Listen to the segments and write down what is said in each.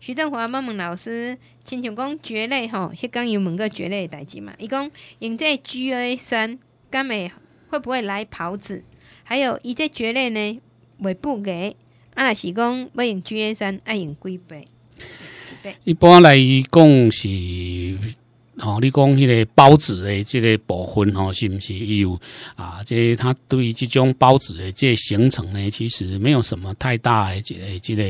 徐振华问问老师，亲像讲蕨类吼，迄工有问个蕨类诶代志嘛？伊讲用这 G A 三，敢会会不会来袍子？还有伊这蕨类呢，袂不个，啊若是讲要用 G A 三，爱用几倍？几倍？一般来讲是。哦，你讲迄个包子的即个部分吼，是毋是伊有啊？即它对于即种包子的个形成呢，其实没有什么太大的即个、即个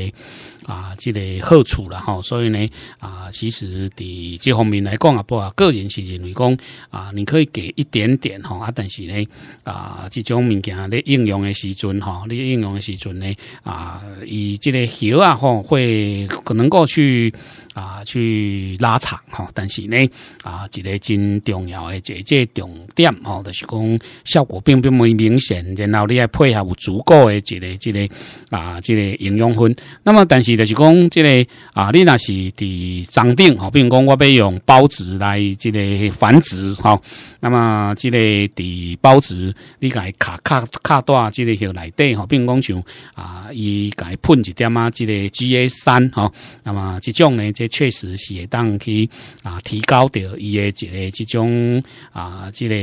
啊、即个好处啦吼。所以呢，啊，其实伫即方面来讲啊，不啊，个人是认为讲啊，你可以给一点点吼，啊，但是呢，啊，即种物件咧应用的时阵吼，你应用的时阵呢，啊，以即个叶啊吼，会可能够去。啊，去拉长哈，但是呢，啊，一个真重要的一个重点哈，就是讲效果并并没明显，然后你还配合有足够的一个、一个啊、这个营养粉。那么，但是就是讲，这个啊，你那是伫增定哈，比如讲我要用孢子来这个繁殖哈，那么这个伫孢子你该卡卡卡断这个后内底哈，如讲像啊，伊该喷一点啊，这个 GA 三哈，那么这种呢？这确实是会当去啊，提高着伊的一个这种啊，这个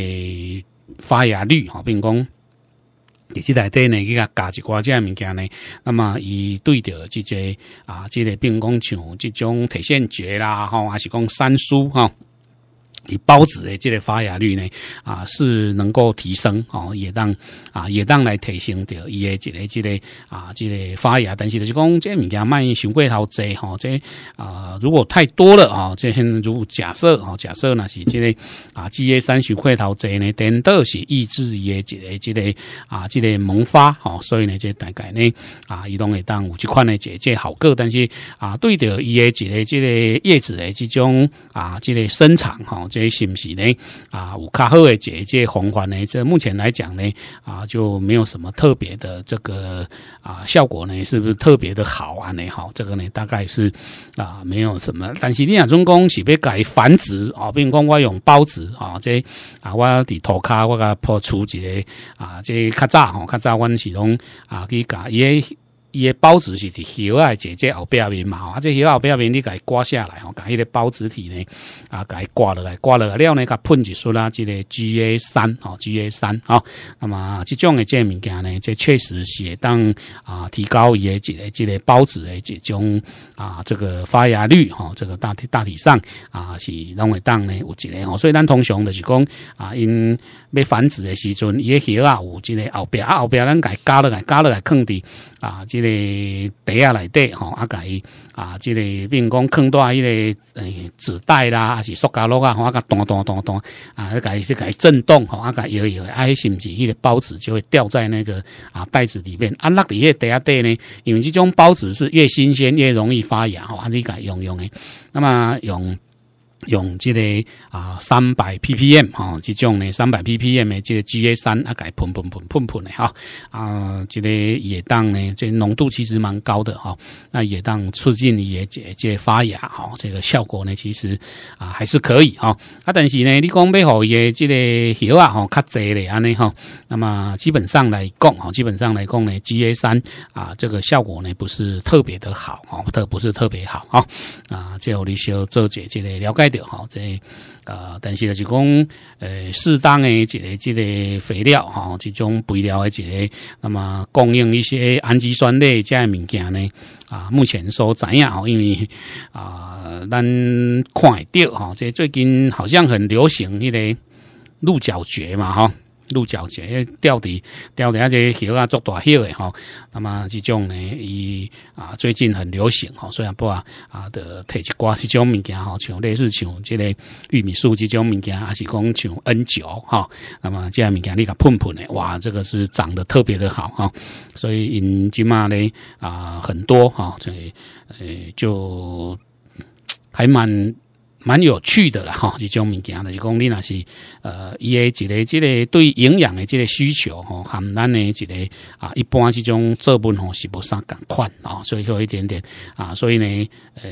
发芽率哈，并讲。伫即内底呢，伊甲加一寡个物件呢，那么伊对着即个啊，这个并讲像即种铁线蕨啦，吼，还是讲山苏吼。你孢子的这个发芽率呢，啊，是能够提升哦，也当啊，也当来提升着伊的这个这个啊，这个发芽，但是就是讲，这物件卖收过头侪吼，这啊，如果太多了啊，这现如果假设哦，假设那是这个啊，A 三收果头侪呢，等到是抑制伊的这个这个啊，这个萌发吼，所以呢，这大概呢啊，伊拢会当有一款的即即好个，但是啊，对着伊的这个这个叶子的这种啊，这个生长吼，诶，是不是呢？啊，有较好的解解红环呢？这目前来讲呢，啊，就没有什么特别的这个啊效果呢？是不是特别的好啊？呢，好，这个呢，大概是啊，没有什么。但是你讲，种公是别改繁殖啊，如讲我用孢子啊，这啊，我伫涂骹，我甲破除一个啊，这较早吼，较早阮是拢啊去甲伊。伊个孢子是伫叶啊，姐姐后壁面嘛吼，啊，即叶后壁面你伊刮下来吼，甲迄个孢子体呢，啊，伊刮落来，刮落来，了呢，甲喷一束啦，即个 G A 三吼，G A 三吼，那么即种诶，即物件呢，即确实会当啊提高伊个即个即个孢子诶即种啊这个发芽率吼，这个大体大体上啊是拢会当呢有一个吼，所以咱通常就是讲啊，因要繁殖诶时阵，伊个叶啊有即个后壁啊后壁咱伊加落来加落来放伫啊。迄个袋仔内底吼，啊伊啊，即个比如讲，藏在迄个诶纸袋啦，还是塑胶袋啊，啊甲咚咚咚咚，啊，啊个是伊震动吼，啊个摇摇，啊，迄是毋是，迄个包子就会掉在那个啊袋子里面？啊，落伫迄个袋仔底呢，因为即种包子是越新鲜越容易发芽，吼，啊，你伊用用诶。那么用。用这个啊三百 ppm 哈，这种呢三百 ppm 的这个 GA 三啊，改喷喷喷喷喷的哈啊，这个也当呢，这浓度其实蛮高的哈。那也当促进也解这发芽哈，这个效果呢其实啊还是可以哈。啊，但是呢，你讲要好也这个药啊哈，较济的安尼哈。那么基本上来讲哈，基本上来讲呢，GA 三啊，这个效果呢不是特别的好啊，特不是特别好啊。啊，后你先做解即个了解。对哈，这呃，但是就是讲，呃，适当的一个、一个肥料哈，这种肥料的这个，那么供应一些氨基酸类这类物件呢，啊，目前所知吼，因为啊，咱看得到哈，这最近好像很流行一个鹿角蕨嘛，哈。鹿角蕨，诶，钓底钓底啊，这叶啊，做大叶的吼。那么这种呢，伊啊，最近很流行吼，虽然不啊啊的摕一瓜这种物件，吼，像类似像这类玉米树这种物件，还是讲像 N 九吼。那么这样物件你甲喷喷的，哇，这个是长得特别的好哈。所以因今嘛呢啊，很多哈，所以诶，就还蛮。蛮有趣的啦，吼，这种物件，而是讲你若是，呃，伊诶一个即个对营养的即个需求，吼，含咱的一个啊，一般即种作物吼是无相共款哦，所以有一点点啊，所以呢，呃，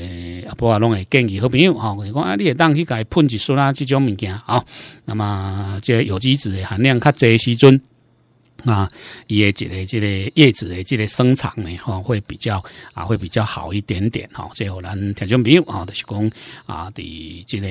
阿波啊拢会建议好朋友吼，哈，是讲啊，你会当去甲伊喷一丝啦，即种物件啊，那么这有机质含量较侪时阵。啊，伊的即个即个叶子的这个生长呢，吼会比较啊会比较好一点点吼。即可能听众朋友啊，就是讲啊的这个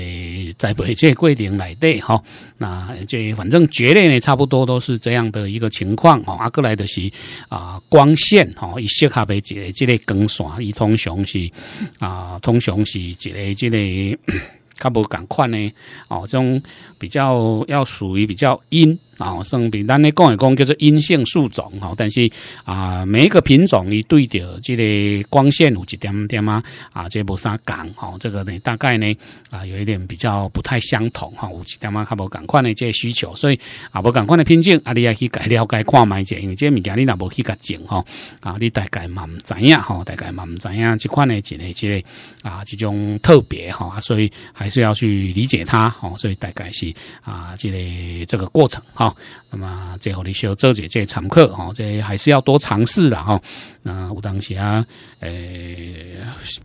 在北界桂林内底哈，那即反正蕨类呢，差不多都是这样的一个情况哦。阿过来的是啊光线哈，伊适合的即个这个光线，伊通常是啊通常是这个即个，较无赶快呢哦，这种比较要属于比较阴。哦，算平，咱咧讲来讲叫做阴性树种吼，但是啊，每一个品种伊对着即个光线有一点点啊啊，即无啥讲吼，这个呢大概呢啊有一点比较不太相同哈，有一点啊较无赶快的即需求，所以啊无赶快的品种，啊，你也去改了解看买者，因为即物件你若无去甲种吼啊，你大概嘛唔知影吼，大概嘛唔知影即款的即个即啊即种特别哈，所以还是要去理解它吼，所以大概是啊即个这个过程哈。Ah. 那么最后你要做姐姐常客哈，这还是要多尝试的哈。那有当时啊，诶，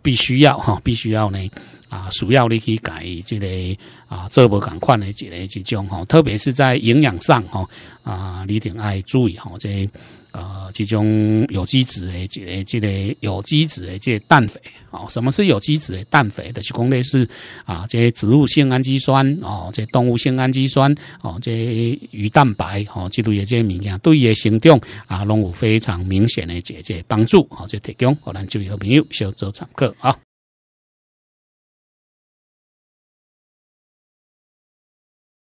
必须要哈，必须要呢啊，需要你去改这个啊，做不赶快的这个这种哈，特别是在营养上哈啊，你一定爱注意哈，这呃这种有机质的这个这个有机质的这氮肥哦，什么是有机质的氮肥？的是分类似啊，这些植物性氨基酸哦，这些动物性氨基酸哦，这些鱼蛋白。好，基督业这物件对业成长啊，拢有非常明显的解决帮助，好，就提供，可能就有朋友小做常客。啊。